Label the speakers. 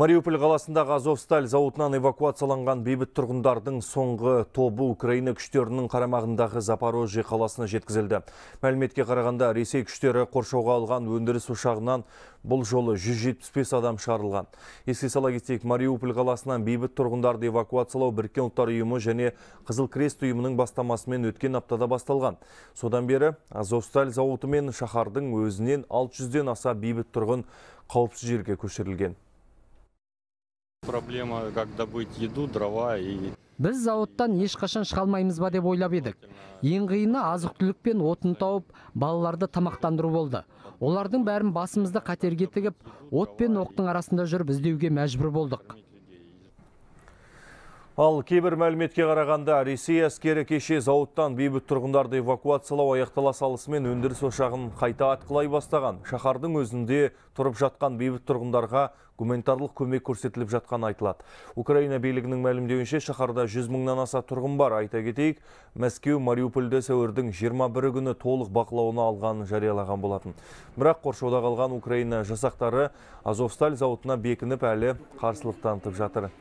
Speaker 1: Мариуполь қаласындағы Азовсталь зауытынан эвакуацияланған бейбіт тұрғындардың соңғы тобы Украина күштерінің қарамағындағы Запорожье қаласына жеткізілді. Мәліметке қарағанда Ресей күштері қоршауға алған өндіріс ұшағынан бұл жолы 175 адам шығарылған. Еске сала кетейік, Мариуполь қаласынан бейбіт тұрғындарды эвакуациялау біріккен ұлттар ұйымы және Қызыл Крест ұйымының бастамасымен өткен аптада басталған. Содан бері Азовсталь зауыты мен шаһардың өзінен 600-ден аса бейбіт тұрғын қауіпсіз жерге көшірілген проблема как добыть еду дрова и
Speaker 2: біз зауыттан ешқашан шыға алмаймыз ба деп ойлап едік ең қиыны азық түлік пен отын тауып балаларды тамақтандыру болды олардың бәрін басымызды қатерге тігіп от пен оқтың арасында жүріп іздеуге мәжбүр болдық
Speaker 1: Ал кейбір мәліметке қарағанда Ресей әскері кеше зауыттан бейбіт тұрғындарды эвакуациялау аяқтала салысымен өндіріс ошағын қайта атқылай бастаған. Шаһардың өзінде тұрып жатқан бейбіт тұрғындарға гуманитарлық көмек көрсетіліп жатқаны айтылады. Украина билігінің мәлімдеуінше шаһарда 100 мыңнан аса тұрғын бар. Айта кетейік, Мәскеу Мариуполде сәуірдің 21 күні толық бақылауына алғанын жариялаған болатын. Бірақ қоршауда қалған Украина жасақтары Азовсталь зауытына бекініп әлі қарсылық танытып жатыр.